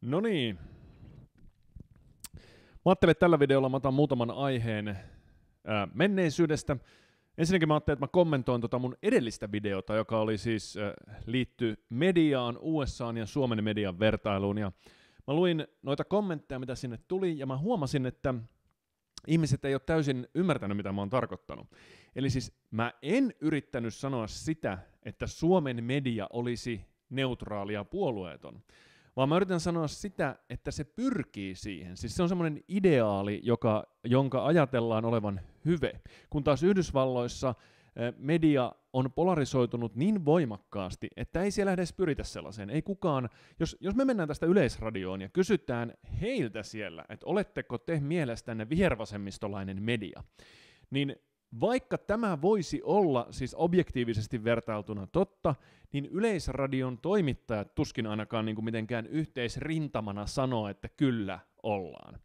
No niin. Mä ajattelin, että tällä videolla mä otan muutaman aiheen ää, menneisyydestä. Ensinnäkin mä ajattelin, että mä kommentoin tota mun edellistä videota, joka oli siis äh, liitty mediaan, USAan ja Suomen median vertailuun. Ja mä luin noita kommentteja, mitä sinne tuli, ja mä huomasin, että ihmiset ei ole täysin ymmärtänyt, mitä mä oon tarkoittanut. Eli siis mä en yrittänyt sanoa sitä, että Suomen media olisi neutraali ja puolueeton. Vaan mä yritän sanoa sitä, että se pyrkii siihen. Siis se on semmoinen ideaali, joka, jonka ajatellaan olevan hyve. Kun taas Yhdysvalloissa eh, media on polarisoitunut niin voimakkaasti, että ei siellä edes pyritä sellaiseen. Ei kukaan, jos, jos me mennään tästä yleisradioon ja kysytään heiltä siellä, että oletteko te mielestänne vihervasemmistolainen media, niin vaikka tämä voisi olla siis objektiivisesti vertailtuna totta, niin Yleisradion toimittajat tuskin ainakaan niin kuin mitenkään yhteisrintamana sanoa, että kyllä ollaan.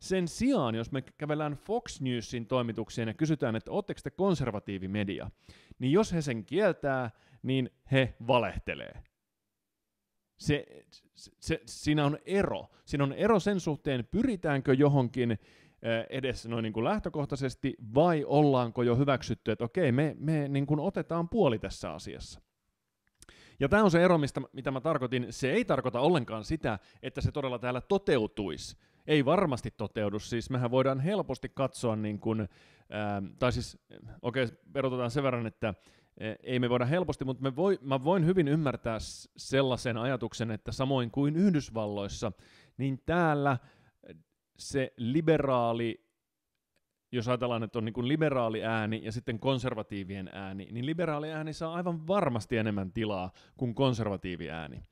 Sen sijaan, jos me kävelään Fox Newsin toimitukseen ja kysytään, että ootteko te konservatiivimedia, niin jos he sen kieltää, niin he valehtelee. Se, se, se, siinä on ero. Siinä on ero sen suhteen, pyritäänkö johonkin edes noin niin kuin lähtökohtaisesti, vai ollaanko jo hyväksytty, että okei, me, me niin kuin otetaan puoli tässä asiassa. Ja tämä on se ero, mistä, mitä mä tarkoitin. Se ei tarkoita ollenkaan sitä, että se todella täällä toteutuisi. Ei varmasti toteudu, siis mehän voidaan helposti katsoa, niin kuin, ää, tai siis, okei, okay, erotetaan sen verran, että ei me voida helposti, mutta me voi, mä voin hyvin ymmärtää sellaisen ajatuksen, että samoin kuin Yhdysvalloissa, niin täällä – se liberaali, jos ajatellaan, että on niin kuin liberaali ääni ja sitten konservatiivien ääni, niin liberaali ääni saa aivan varmasti enemmän tilaa kuin konservatiivi ääni.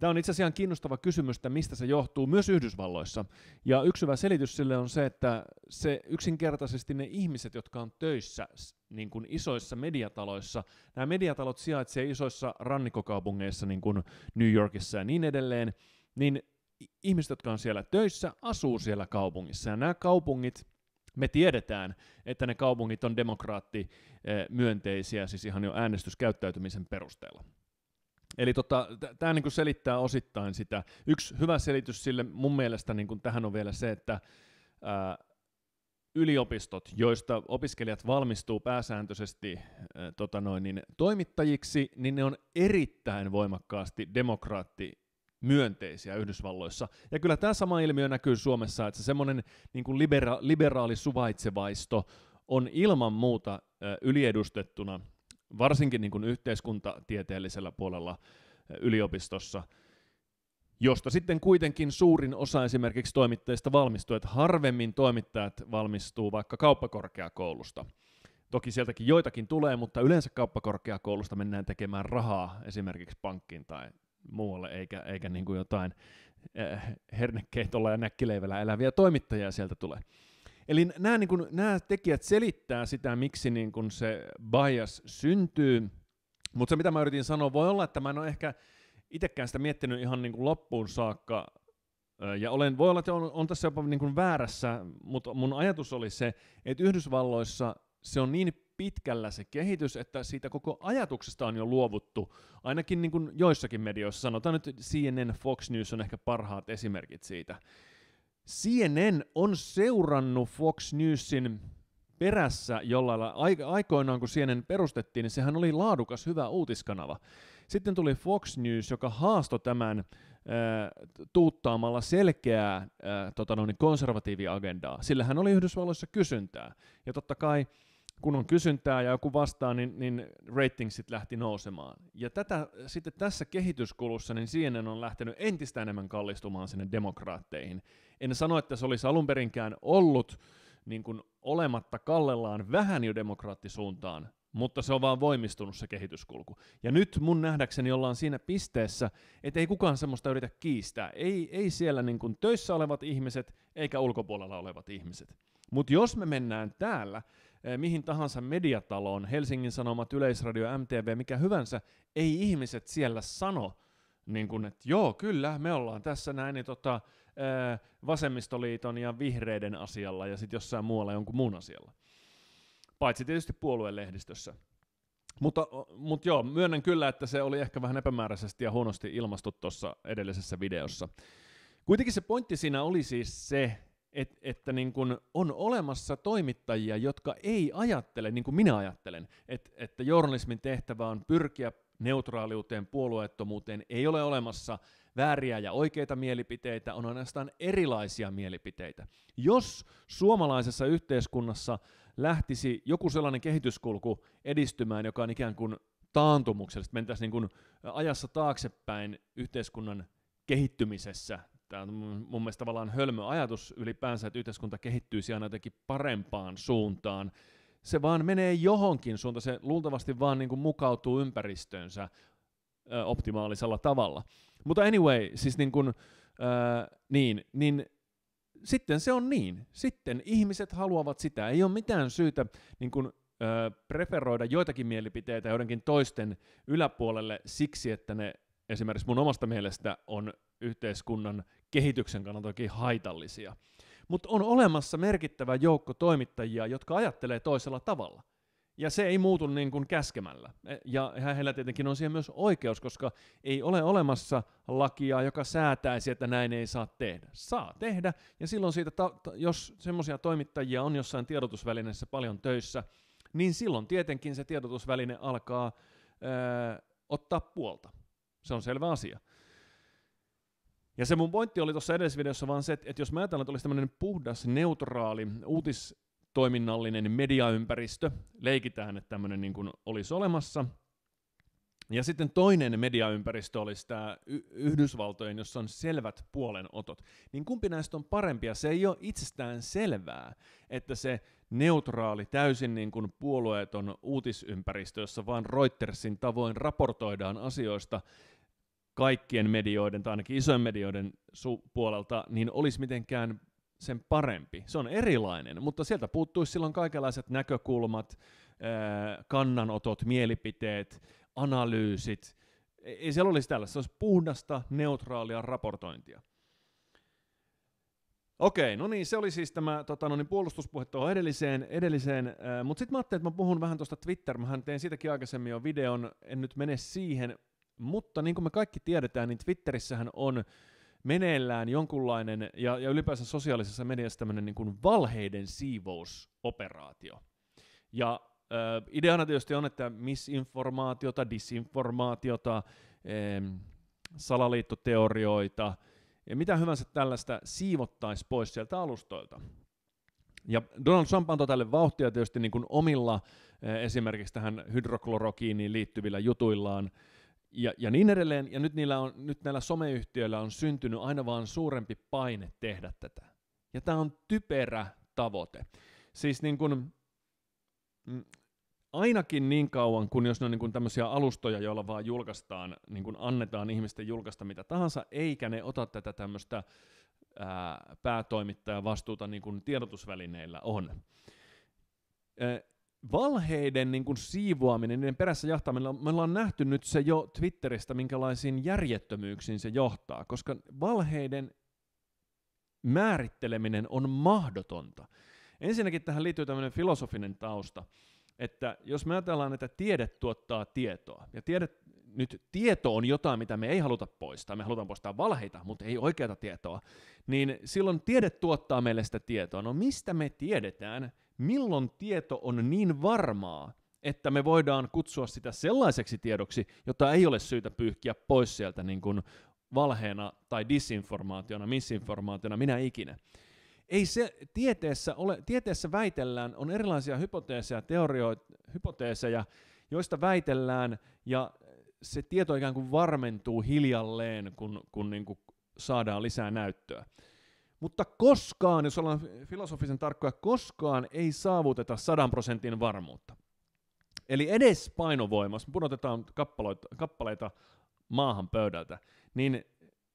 Tämä on itse asiassa ihan kiinnostava kysymys, että mistä se johtuu myös Yhdysvalloissa. Ja yksi hyvä selitys sille on se, että se yksinkertaisesti ne ihmiset, jotka on töissä niin kuin isoissa mediataloissa, nämä mediatalot sijaitsevat isoissa rannikkokaupungeissa, niin kuin New Yorkissa ja niin edelleen, niin ihmiset, jotka on siellä töissä, asuu siellä kaupungissa. Ja nämä kaupungit, me tiedetään, että ne kaupungit on demokraattimyönteisiä, eh, siis ihan jo äänestyskäyttäytymisen perusteella. Eli tota, tämä niinku selittää osittain sitä. Yksi hyvä selitys sille mun mielestä niinku tähän on vielä se, että ää, yliopistot, joista opiskelijat valmistuu pääsääntöisesti ää, tota noin, niin toimittajiksi, niin ne on erittäin voimakkaasti demokraatti myönteisiä Yhdysvalloissa. Ja kyllä tämä sama ilmiö näkyy Suomessa, että se semmoinen niin libera- liberaali suvaitsevaisto on ilman muuta yliedustettuna, varsinkin niin kuin yhteiskuntatieteellisellä puolella yliopistossa, josta sitten kuitenkin suurin osa esimerkiksi toimittajista valmistuu, että harvemmin toimittajat valmistuu vaikka kauppakorkeakoulusta. Toki sieltäkin joitakin tulee, mutta yleensä kauppakorkeakoulusta mennään tekemään rahaa esimerkiksi pankkiin tai muualle, eikä, eikä niin kuin jotain äh, hernekeitolla ja näkkileivällä eläviä toimittajia sieltä tulee. Eli nämä, niin kuin, nämä tekijät selittää sitä, miksi niin kuin se bias syntyy, mutta se mitä mä yritin sanoa, voi olla, että mä en ole ehkä itsekään sitä miettinyt ihan niin kuin loppuun saakka, eh, ja olen, voi olla, että on, on tässä jopa niin kuin väärässä, mutta mun ajatus oli se, että Yhdysvalloissa se on niin pitkällä se kehitys, että siitä koko ajatuksesta on jo luovuttu, ainakin niin kuin joissakin medioissa. Sanotaan nyt CNN, Fox News on ehkä parhaat esimerkit siitä. CNN on seurannut Fox Newsin perässä jollain lailla. Aikoinaan kun CNN perustettiin, niin sehän oli laadukas, hyvä uutiskanava. Sitten tuli Fox News, joka haastoi tämän äh, tuuttaamalla selkeää äh, tota noin, konservatiiviagendaa. Sillä hän oli Yhdysvalloissa kysyntää. Ja totta kai kun on kysyntää ja joku vastaa, niin, niin ratingsit lähti nousemaan. Ja tätä sitten tässä kehityskulussa, niin CNN on lähtenyt entistä enemmän kallistumaan sinne demokraatteihin. En sano, että se olisi alun perinkään ollut niin kuin olematta kallellaan vähän jo demokraattisuuntaan, mutta se on vaan voimistunut se kehityskulku. Ja nyt mun nähdäkseni ollaan siinä pisteessä, että ei kukaan semmoista yritä kiistää. Ei, ei siellä niin kuin töissä olevat ihmiset eikä ulkopuolella olevat ihmiset. Mutta jos me mennään täällä Eh, mihin tahansa mediataloon, Helsingin Sanomat, Yleisradio, MTV, mikä hyvänsä, ei ihmiset siellä sano, niin kuin, että joo, kyllä, me ollaan tässä näin niin tota, eh, vasemmistoliiton ja vihreiden asialla ja sitten jossain muualla jonkun muun asialla. Paitsi tietysti puoluelehdistössä. Mutta, mutta joo, myönnän kyllä, että se oli ehkä vähän epämääräisesti ja huonosti ilmastu tuossa edellisessä videossa. Kuitenkin se pointti siinä oli siis se, et, että niin kun on olemassa toimittajia, jotka ei ajattele, niin kuin minä ajattelen, et, että journalismin tehtävä on pyrkiä neutraaliuteen, puolueettomuuteen, ei ole olemassa vääriä ja oikeita mielipiteitä, on ainoastaan erilaisia mielipiteitä. Jos suomalaisessa yhteiskunnassa lähtisi joku sellainen kehityskulku edistymään, joka on ikään kuin taantumuksellista, mentäisiin niin kuin ajassa taaksepäin yhteiskunnan kehittymisessä, Tämä on mun mielestä tavallaan hölmö ajatus ylipäänsä, että yhteiskunta kehittyy aina jotenkin parempaan suuntaan. Se vaan menee johonkin suuntaan, se luultavasti vaan niin kuin mukautuu ympäristönsä ö, optimaalisella tavalla. Mutta anyway, siis niin kuin, ö, niin, niin sitten se on niin. Sitten ihmiset haluavat sitä. Ei ole mitään syytä niin kuin, ö, preferoida joitakin mielipiteitä joidenkin toisten yläpuolelle siksi, että ne esimerkiksi mun omasta mielestä on yhteiskunnan kehityksen kannalta toki haitallisia. Mutta on olemassa merkittävä joukko toimittajia, jotka ajattelee toisella tavalla. Ja se ei muutu niin kuin käskemällä. E, ja heillä tietenkin on siihen myös oikeus, koska ei ole olemassa lakia, joka säätäisi, että näin ei saa tehdä. Saa tehdä, ja silloin siitä, ta- ta- jos semmoisia toimittajia on jossain tiedotusvälineessä paljon töissä, niin silloin tietenkin se tiedotusväline alkaa öö, ottaa puolta. Se on selvä asia. Ja se mun pointti oli tuossa edellisessä videossa vaan se, että, jos mä ajattelen, että olisi tämmöinen puhdas, neutraali, uutistoiminnallinen mediaympäristö, leikitään, että tämmöinen niin kuin olisi olemassa, ja sitten toinen mediaympäristö olisi tämä Yhdysvaltojen, jossa on selvät puolenotot. Niin kumpi näistä on parempia? Se ei ole itsestään selvää, että se neutraali, täysin niin kuin puolueeton uutisympäristö, jossa vain Reutersin tavoin raportoidaan asioista, kaikkien medioiden, tai ainakin isojen medioiden su- puolelta, niin olisi mitenkään sen parempi. Se on erilainen, mutta sieltä puuttuisi silloin kaikenlaiset näkökulmat, kannanotot, mielipiteet, analyysit. E-, ei siellä olisi tällaista, se olisi puhdasta, neutraalia raportointia. Okei, no niin, se oli siis tämä tota, no niin, puolustuspuhe tuohon edelliseen, edelliseen mutta sitten mä ajattelin, että mä puhun vähän tuosta Twitter, mä tein siitäkin aikaisemmin jo videon, en nyt mene siihen, mutta niin kuin me kaikki tiedetään, niin Twitterissähän on meneillään jonkunlainen, ja, ja ylipäänsä sosiaalisessa mediassa tämmöinen niin kuin valheiden siivousoperaatio. Ja äh, ideana tietysti on, että misinformaatiota, disinformaatiota, ähm, salaliittoteorioita ja mitä hyvänsä tällaista siivottaisi pois sieltä alustoilta. Ja Donald Trump antoi tälle vauhtia tietysti niin kuin omilla esimerkiksi tähän hydroklorokiiniin liittyvillä jutuillaan, ja, ja niin edelleen. Ja nyt, niillä on, nyt näillä someyhtiöillä on syntynyt aina vaan suurempi paine tehdä tätä. Ja tämä on typerä tavoite. Siis niin kun, mm, ainakin niin kauan, kun jos ne on niin kun tämmöisiä alustoja, joilla vaan julkaistaan, niin kun annetaan ihmisten julkaista mitä tahansa, eikä ne ota tätä tämmöistä päätoimittajan vastuuta niin kuin tiedotusvälineillä on valheiden niin kuin siivoaminen, niiden perässä jahtaminen, me ollaan nähty nyt se jo Twitteristä, minkälaisiin järjettömyyksiin se johtaa, koska valheiden määritteleminen on mahdotonta. Ensinnäkin tähän liittyy tämmöinen filosofinen tausta, että jos me ajatellaan, että tiede tuottaa tietoa, ja tiede, nyt tieto on jotain, mitä me ei haluta poistaa, me halutaan poistaa valheita, mutta ei oikeata tietoa, niin silloin tiede tuottaa meille sitä tietoa. No mistä me tiedetään, milloin tieto on niin varmaa, että me voidaan kutsua sitä sellaiseksi tiedoksi, jota ei ole syytä pyyhkiä pois sieltä niin kuin valheena tai disinformaationa, misinformaationa, minä ikinä. Ei se tieteessä, ole, tieteessä väitellään, on erilaisia hypoteeseja, teorioita, hypoteeseja, joista väitellään ja se tieto ikään kuin varmentuu hiljalleen, kun, kun niin kuin saadaan lisää näyttöä. Mutta koskaan, jos ollaan filosofisen tarkkoja, koskaan ei saavuteta sadan prosentin varmuutta. Eli edes painovoimassa, pudotetaan kappaleita, kappaleita maahan pöydältä, niin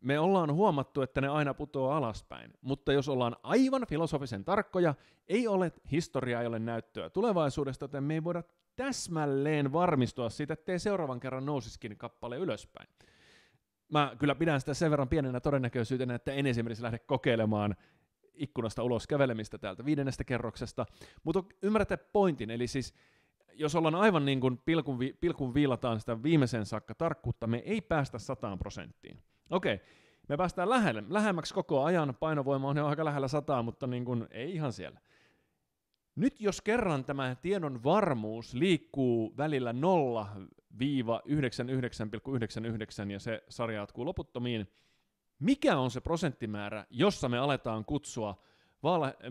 me ollaan huomattu, että ne aina putoaa alaspäin. Mutta jos ollaan aivan filosofisen tarkkoja, ei ole historiaa, ei ole näyttöä tulevaisuudesta, joten me ei voida täsmälleen varmistua siitä, ettei seuraavan kerran nousisikin kappale ylöspäin mä kyllä pidän sitä sen verran pienenä todennäköisyytenä, että en esimerkiksi lähde kokeilemaan ikkunasta ulos kävelemistä täältä viidennestä kerroksesta, mutta ymmärrätte pointin, eli siis jos ollaan aivan niin kuin pilkun, vi- pilkun viilataan sitä viimeisen saakka tarkkuutta, me ei päästä sataan prosenttiin. Okei, me päästään lähelle, lähemmäksi koko ajan, painovoima on jo aika lähellä sataa, mutta niin kuin ei ihan siellä. Nyt jos kerran tämä tiedon varmuus liikkuu välillä 0-99,99 ja se sarja jatkuu loputtomiin, mikä on se prosenttimäärä, jossa me aletaan kutsua,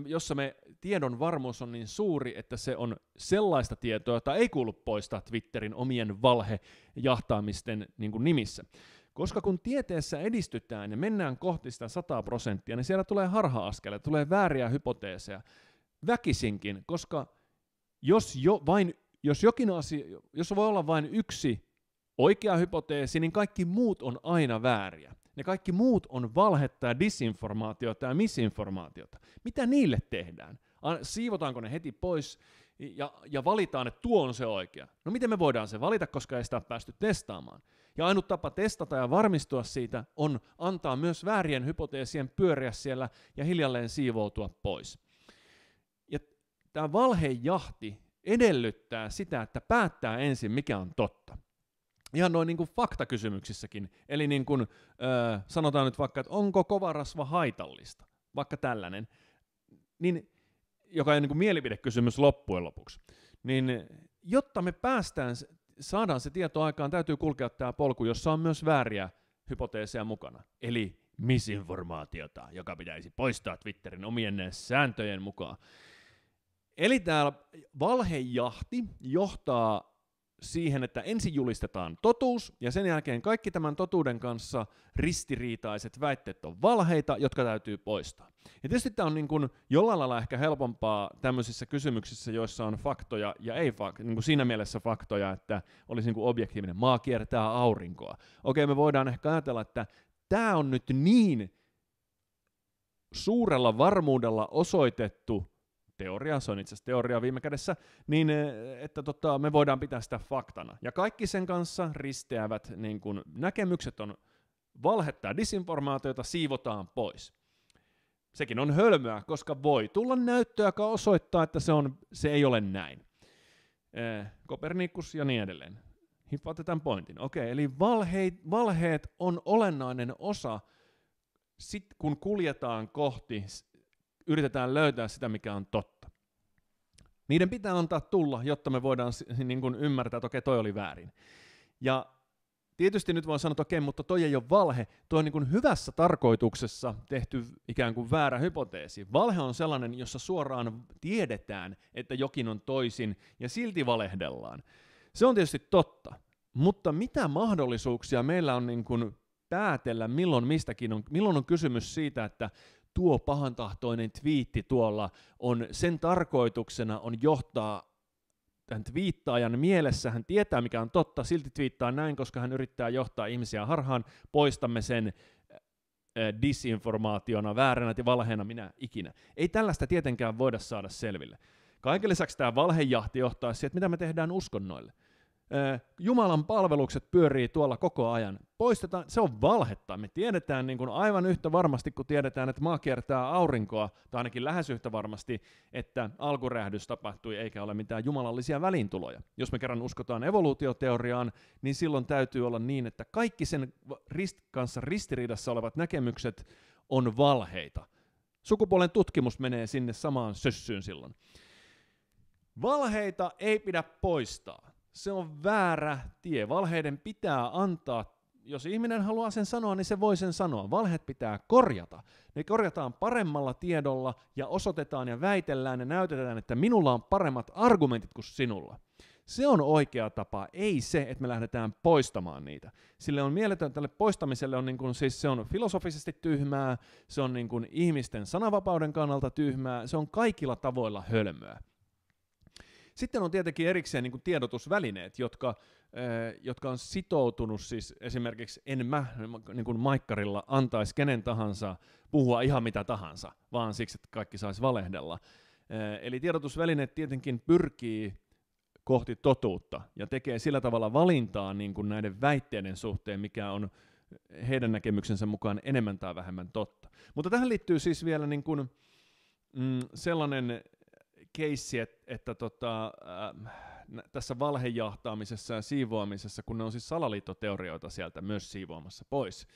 jossa me tiedon varmuus on niin suuri, että se on sellaista tietoa, jota ei kuulu poistaa Twitterin omien valhejahtaamisten niin kuin nimissä. Koska kun tieteessä edistytään ja mennään kohti sitä 100 prosenttia, niin siellä tulee harha-askeleita, tulee vääriä hypoteeseja, väkisinkin, koska jos, jo vain, jos, jokin asia, jos voi olla vain yksi oikea hypoteesi, niin kaikki muut on aina vääriä. Ne kaikki muut on valhetta ja disinformaatiota ja misinformaatiota. Mitä niille tehdään? Siivotaanko ne heti pois ja, ja valitaan, että tuo on se oikea? No miten me voidaan se valita, koska ei sitä ole päästy testaamaan? Ja ainut tapa testata ja varmistua siitä on antaa myös väärien hypoteesien pyöriä siellä ja hiljalleen siivoutua pois tämä valhejahti edellyttää sitä, että päättää ensin, mikä on totta. Ihan noin niin kuin faktakysymyksissäkin. Eli niin kuin, öö, sanotaan nyt vaikka, että onko kova rasva haitallista, vaikka tällainen, niin, joka on niin kuin mielipidekysymys loppujen lopuksi. Niin jotta me päästään, saadaan se tieto aikaan, täytyy kulkea tämä polku, jossa on myös vääriä hypoteeseja mukana. Eli misinformaatiota, joka pitäisi poistaa Twitterin omien sääntöjen mukaan. Eli täällä valhejahti johtaa siihen, että ensin julistetaan totuus, ja sen jälkeen kaikki tämän totuuden kanssa ristiriitaiset väitteet on valheita, jotka täytyy poistaa. Ja tietysti tämä on niin kuin jollain lailla ehkä helpompaa tämmöisissä kysymyksissä, joissa on faktoja ja ei fak- niin kuin siinä mielessä faktoja, että olisi niin kuin objektiivinen. Maa kiertää aurinkoa. Okei, me voidaan ehkä ajatella, että tämä on nyt niin suurella varmuudella osoitettu teoria, se on itse asiassa teoria viime kädessä, niin eh, että tota, me voidaan pitää sitä faktana. Ja kaikki sen kanssa risteävät niin kun näkemykset on valhettaa disinformaatiota, siivotaan pois. Sekin on hölmöä, koska voi tulla näyttöä, joka osoittaa, että se, on, se ei ole näin. Kopernikus eh, ja niin edelleen. Hiffaatte tämän pointin. Okei, eli valheit valheet on olennainen osa, sit kun kuljetaan kohti yritetään löytää sitä, mikä on totta. Niiden pitää antaa tulla, jotta me voidaan niin kuin ymmärtää, että okei, toi oli väärin. Ja tietysti nyt voin sanoa, että okei, mutta toi ei ole valhe, toi on niin kuin hyvässä tarkoituksessa tehty ikään kuin väärä hypoteesi. Valhe on sellainen, jossa suoraan tiedetään, että jokin on toisin, ja silti valehdellaan. Se on tietysti totta, mutta mitä mahdollisuuksia meillä on niin kuin päätellä, milloin mistäkin on, milloin on kysymys siitä, että tuo pahantahtoinen twiitti tuolla on, sen tarkoituksena on johtaa tämän twiittaajan mielessä, hän tietää mikä on totta, silti twiittaa näin, koska hän yrittää johtaa ihmisiä harhaan, poistamme sen eh, eh, disinformaationa, vääränä ja valheena minä ikinä. Ei tällaista tietenkään voida saada selville. Kaiken lisäksi tämä valhejahti johtaa siihen, että mitä me tehdään uskonnoille. Äh, Jumalan palvelukset pyörii tuolla koko ajan. Poistetaan, se on valhetta. Me tiedetään niin kuin aivan yhtä varmasti, kun tiedetään, että maa kiertää aurinkoa, tai ainakin lähes yhtä varmasti, että alkurähdys tapahtui eikä ole mitään jumalallisia välintuloja. Jos me kerran uskotaan evoluutioteoriaan, niin silloin täytyy olla niin, että kaikki sen rist- kanssa ristiriidassa olevat näkemykset on valheita. Sukupuolen tutkimus menee sinne samaan sössyyn silloin. Valheita ei pidä poistaa se on väärä tie. Valheiden pitää antaa, jos ihminen haluaa sen sanoa, niin se voi sen sanoa. Valheet pitää korjata. Ne korjataan paremmalla tiedolla ja osoitetaan ja väitellään ja näytetään, että minulla on paremmat argumentit kuin sinulla. Se on oikea tapa, ei se, että me lähdetään poistamaan niitä. Sille on mieletön, tälle poistamiselle on, niin kuin, siis se on filosofisesti tyhmää, se on niin kuin, ihmisten sananvapauden kannalta tyhmää, se on kaikilla tavoilla hölmöä. Sitten on tietenkin erikseen niin kuin tiedotusvälineet, jotka, eh, jotka on sitoutunut siis esimerkiksi en mä niin kuin maikkarilla antaisi kenen tahansa puhua ihan mitä tahansa, vaan siksi, että kaikki saisi valehdella. Eh, eli tiedotusvälineet tietenkin pyrkii kohti totuutta ja tekee sillä tavalla valintaa niin kuin näiden väitteiden suhteen, mikä on heidän näkemyksensä mukaan enemmän tai vähemmän totta. Mutta tähän liittyy siis vielä niin kuin, mm, sellainen keissi, että, että tota, ää, tässä valhejahtaamisessa ja siivoamisessa, kun ne on siis salaliittoteorioita sieltä myös siivoamassa pois,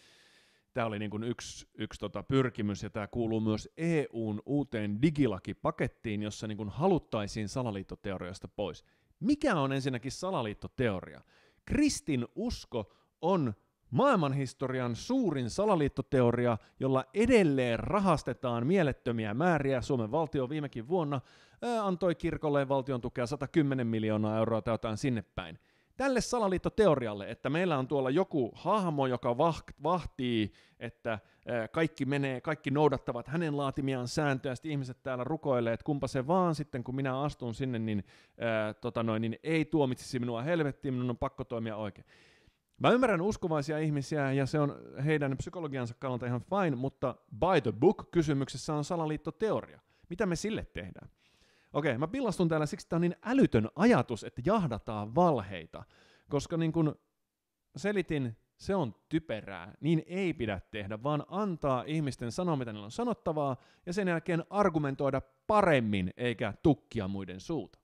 tämä oli niin kuin yksi, yksi tota pyrkimys, ja tämä kuuluu myös EUn uuteen digilakipakettiin, jossa niin kuin haluttaisiin salaliittoteorioista pois. Mikä on ensinnäkin salaliittoteoria? Kristin usko on maailmanhistorian suurin salaliittoteoria, jolla edelleen rahastetaan mielettömiä määriä. Suomen valtio viimekin vuonna ää, antoi kirkolle valtion tukea 110 miljoonaa euroa tai jotain sinne päin. Tälle salaliittoteorialle, että meillä on tuolla joku hahmo, joka vahtii, että ää, kaikki menee, kaikki noudattavat hänen laatimiaan sääntöjä, sitten ihmiset täällä rukoilee, että kumpa se vaan sitten, kun minä astun sinne, niin, ää, tota noin, niin ei tuomitsisi minua helvettiin, minun on pakko toimia oikein Mä ymmärrän uskovaisia ihmisiä ja se on heidän psykologiansa kannalta ihan fine, mutta by the book kysymyksessä on salaliittoteoria. Mitä me sille tehdään? Okei, mä pillastun täällä siksi, että on niin älytön ajatus, että jahdataan valheita, koska niin kuin selitin, se on typerää. Niin ei pidä tehdä, vaan antaa ihmisten sanoa, mitä niillä on sanottavaa, ja sen jälkeen argumentoida paremmin, eikä tukkia muiden suuta.